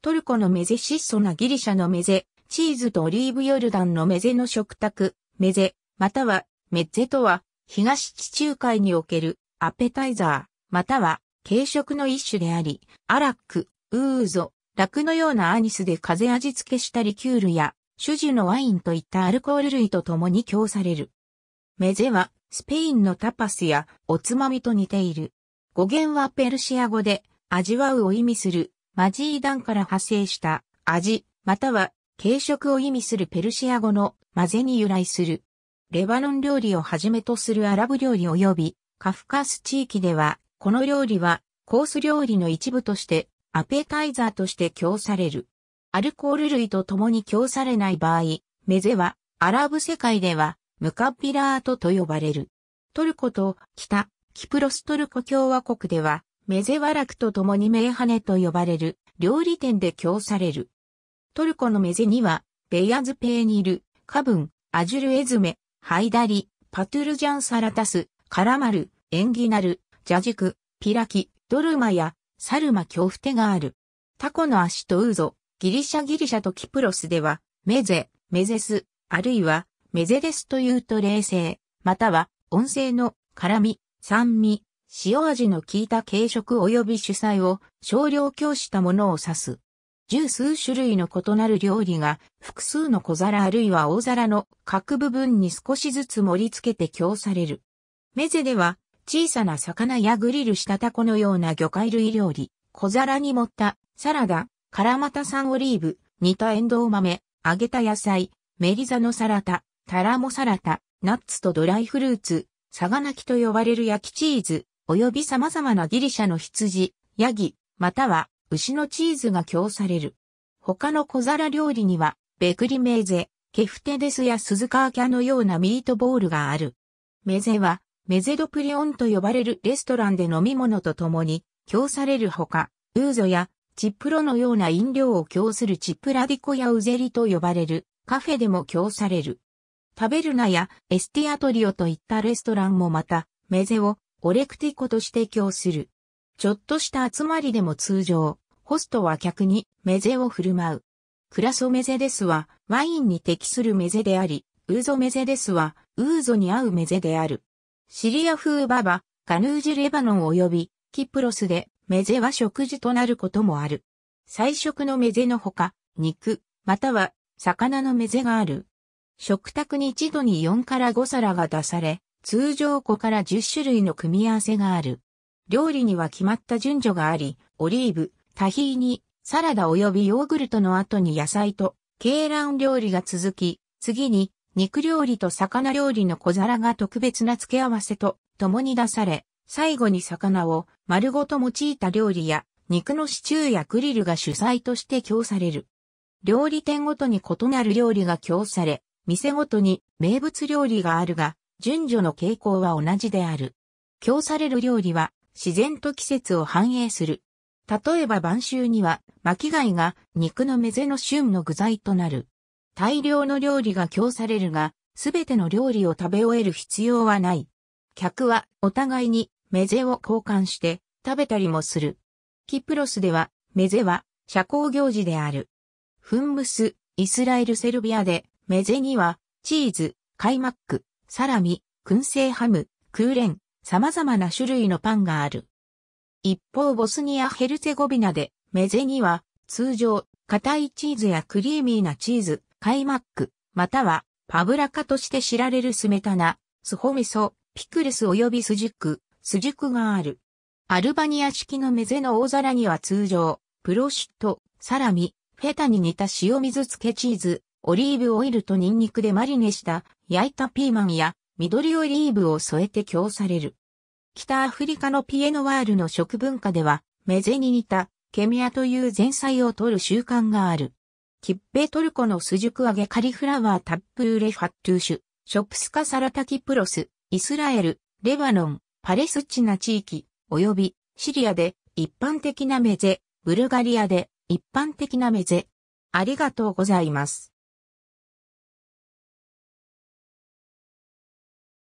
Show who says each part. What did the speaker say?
Speaker 1: トルコのメゼ質素なギリシャのメゼ、チーズとオリーブヨルダンのメゼの食卓、メゼ、またはメッゼとは、東地中海におけるアペタイザー、または軽食の一種であり、アラック、ウーゾ、ラクのようなアニスで風味付けしたリキュールや、種樹のワインといったアルコール類と共に供される。メゼは、スペインのタパスやおつまみと似ている。語源はペルシア語で、味わうを意味するマジーダンから派生した味、または軽食を意味するペルシア語の混ぜに由来する。レバノン料理をはじめとするアラブ料理及びカフカス地域では、この料理はコース料理の一部としてアペタイザーとして供される。アルコール類と共に供されない場合、メゼはアラブ世界ではムカッビラートと呼ばれる。トルコと北、キプロストルコ共和国ではメゼワラクと共にメーハネと呼ばれる料理店で供される。トルコのメゼには、ベヤズペーニル、カブン、アジュルエズメ、ハイダリ、パトゥルジャンサラタス、カラマル、エンギナル、ジャジク、ピラキ、ドルマや、サルマ恐怖手がある。タコの足とウゾ、ギリシャギリシャとキプロスでは、メゼ、メゼス、あるいは、メゼレスというと冷静、または、音声の、辛み、酸味、塩味の効いた軽食及び主菜を少量供したものを指す。十数種類の異なる料理が複数の小皿あるいは大皿の各部分に少しずつ盛り付けて供される。メゼでは小さな魚やグリルしたタコのような魚介類料理、小皿に盛ったサラダ、カラマタ産オリーブ、煮たエンドウ豆、揚げた野菜、メリザのサラダ、タラモサラダ、ナッツとドライフルーツ、サガナキと呼ばれる焼きチーズ、及び様々なギリシャの羊、ヤギ、または牛のチーズが供される。他の小皿料理には、ベクリメーゼ、ケフテデスやスズカーキャのようなミートボールがある。メゼは、メゼドプリオンと呼ばれるレストランで飲み物と共に、供されるほか、ウーゾやチップロのような飲料を供するチップラディコやウゼリと呼ばれるカフェでも供される。タベルナやエスティアトリオといったレストランもまた、メゼをオレクティコとしてをする。ちょっとした集まりでも通常、ホストは客にメゼを振る舞う。クラソメゼですは、ワインに適するメゼであり、ウーゾメゼですは、ウーゾに合うメゼである。シリア風ババ、カヌージレバノン及び、キプロスで、メゼは食事となることもある。菜食のメゼのほか、肉、または、魚のメゼがある。食卓に一度に4から5皿が出され、通常5から10種類の組み合わせがある。料理には決まった順序があり、オリーブ、タヒーニ、サラダ及びヨーグルトの後に野菜と、鶏卵料理が続き、次に、肉料理と魚料理の小皿が特別な付け合わせと共に出され、最後に魚を丸ごと用いた料理や肉のシチューやグリルが主菜として供される。料理店ごとに異なる料理が供され、店ごとに名物料理があるが、順序の傾向は同じである。供される料理は自然と季節を反映する。例えば晩秋には巻貝が肉のメゼの旬の具材となる。大量の料理が供されるが、すべての料理を食べ終える必要はない。客はお互いにメゼを交換して食べたりもする。キプロスではメゼは社交行事である。フンムス、イスラエルセルビアでメゼにはチーズ、カイマック、サラミ、燻製ハム、クーレン、様々な種類のパンがある。一方ボスニア・ヘルツェゴビナで、メゼには、通常、硬いチーズやクリーミーなチーズ、カイマック、または、パブラカとして知られるスメタナ、スホミソ、ピクルス及びスジク、スジクがある。アルバニア式のメゼの大皿には通常、プロシュット、サラミ、フェタに似た塩水漬けチーズ、オリーブオイルとニンニクでマリネした焼いたピーマンや緑オリーブを添えて供される。北アフリカのピエノワールの食文化では、メゼに似たケミアという前菜を取る習慣がある。キッペトルコの酢熟揚げカリフラワータップーレファットゥーシュ、ショプスカサラタキプロス、イスラエル、レバノン、パレスチナ地域、及びシリアで一般的なメゼ、ブルガリアで一般的なメゼ。ありがとうございます。